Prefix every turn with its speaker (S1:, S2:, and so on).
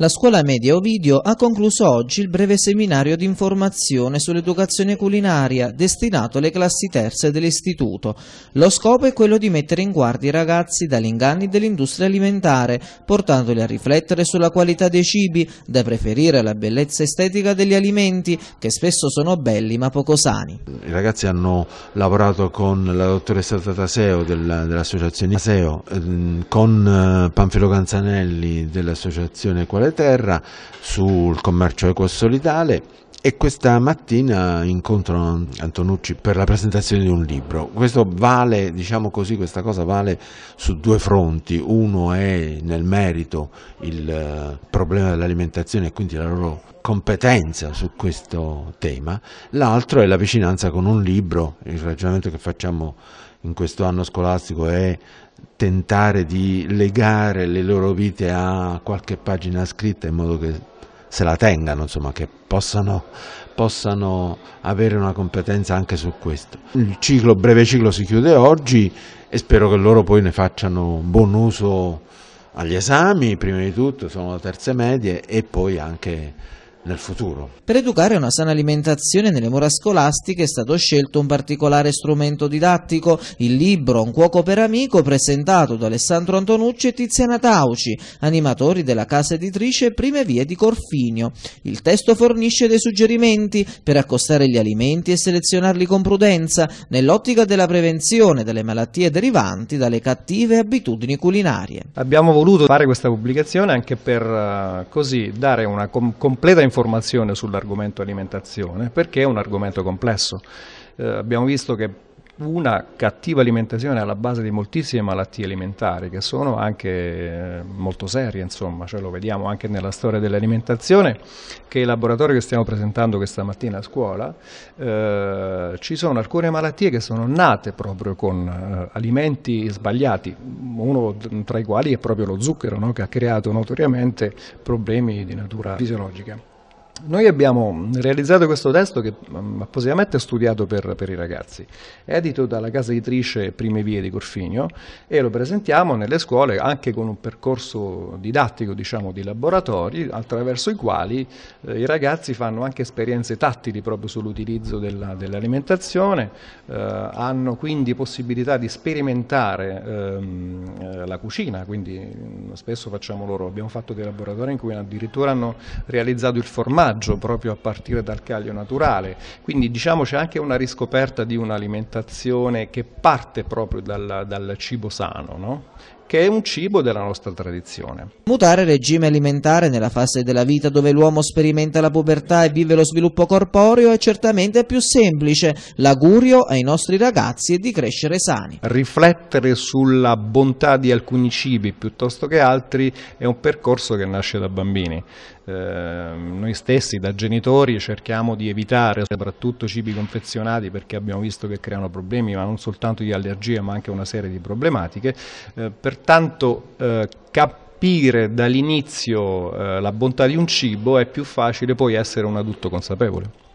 S1: La scuola media Ovidio ha concluso oggi il breve seminario di informazione sull'educazione culinaria destinato alle classi terze dell'istituto. Lo scopo è quello di mettere in guardia i ragazzi dagli inganni dell'industria alimentare, portandoli a riflettere sulla qualità dei cibi, da preferire alla bellezza estetica degli alimenti, che spesso sono belli ma poco sani.
S2: I ragazzi hanno lavorato con la dottoressa Tataseo dell'associazione ASEO, ehm, con eh, Panfilo Canzanelli dell'associazione Quale terra, sul commercio equo solidale e questa mattina incontro Antonucci per la presentazione di un libro. Questo vale, diciamo così, questa cosa vale su due fronti. Uno è nel merito il eh, problema dell'alimentazione e quindi la loro competenza su questo tema, l'altro è la vicinanza con un libro, il ragionamento che facciamo in questo anno scolastico è tentare di legare le loro vite a qualche pagina scritta in modo che se la tengano, insomma, che possano, possano avere una competenza anche su questo. Il ciclo, breve ciclo si chiude oggi e spero che loro poi ne facciano buon uso agli esami, prima di tutto, sono le terze medie e poi anche nel futuro.
S1: Per educare una sana alimentazione nelle mura scolastiche è stato scelto un particolare strumento didattico, il libro Un cuoco per amico presentato da Alessandro Antonucci e Tiziana Tauci, animatori della casa editrice Prime Vie di Corfinio. Il testo fornisce dei suggerimenti per accostare gli alimenti e selezionarli con prudenza, nell'ottica della prevenzione delle malattie derivanti dalle cattive abitudini culinarie.
S3: Abbiamo voluto fare questa pubblicazione anche per eh, così dare una com completa informazione informazione sull'argomento alimentazione perché è un argomento complesso. Eh, abbiamo visto che una cattiva alimentazione è alla base di moltissime malattie alimentari che sono anche eh, molto serie, insomma, cioè lo vediamo anche nella storia dell'alimentazione che il laboratorio che stiamo presentando questa mattina a scuola, eh, ci sono alcune malattie che sono nate proprio con eh, alimenti sbagliati, uno tra i quali è proprio lo zucchero no? che ha creato notoriamente problemi di natura fisiologica noi abbiamo realizzato questo testo che mm, appositamente ho studiato per, per, i ragazzi, edito dalla casa editrice Prime Vie di Corfinio e lo presentiamo nelle scuole anche con un percorso didattico diciamo, di laboratori attraverso i quali eh, i ragazzi fanno anche esperienze tattili proprio sull'utilizzo dell'alimentazione, dell eh, hanno quindi possibilità di sperimentare ehm, eh, la cucina, quindi mm, spesso facciamo loro, abbiamo fatto dei laboratori in cui addirittura hanno realizzato il formato formaggio proprio a partire dal caglio naturale, quindi diciamo c'è anche una riscoperta di un'alimentazione che parte proprio dal, dal cibo sano, no? che è un cibo della nostra tradizione.
S1: Mutare regime alimentare nella fase della vita dove l'uomo sperimenta la pubertà e vive lo sviluppo corporeo è certamente più semplice. L'augurio ai nostri ragazzi è di crescere sani.
S3: Riflettere sulla bontà di alcuni cibi piuttosto che altri è un percorso che nasce da bambini. Ehm, noi stessi da genitori cerchiamo di evitare soprattutto cibi confezionati perché abbiamo visto che creano problemi ma non soltanto di allergie ma anche una serie di problematiche, eh, pertanto eh, capire dall'inizio eh, la bontà di un cibo è più facile poi essere un adulto consapevole.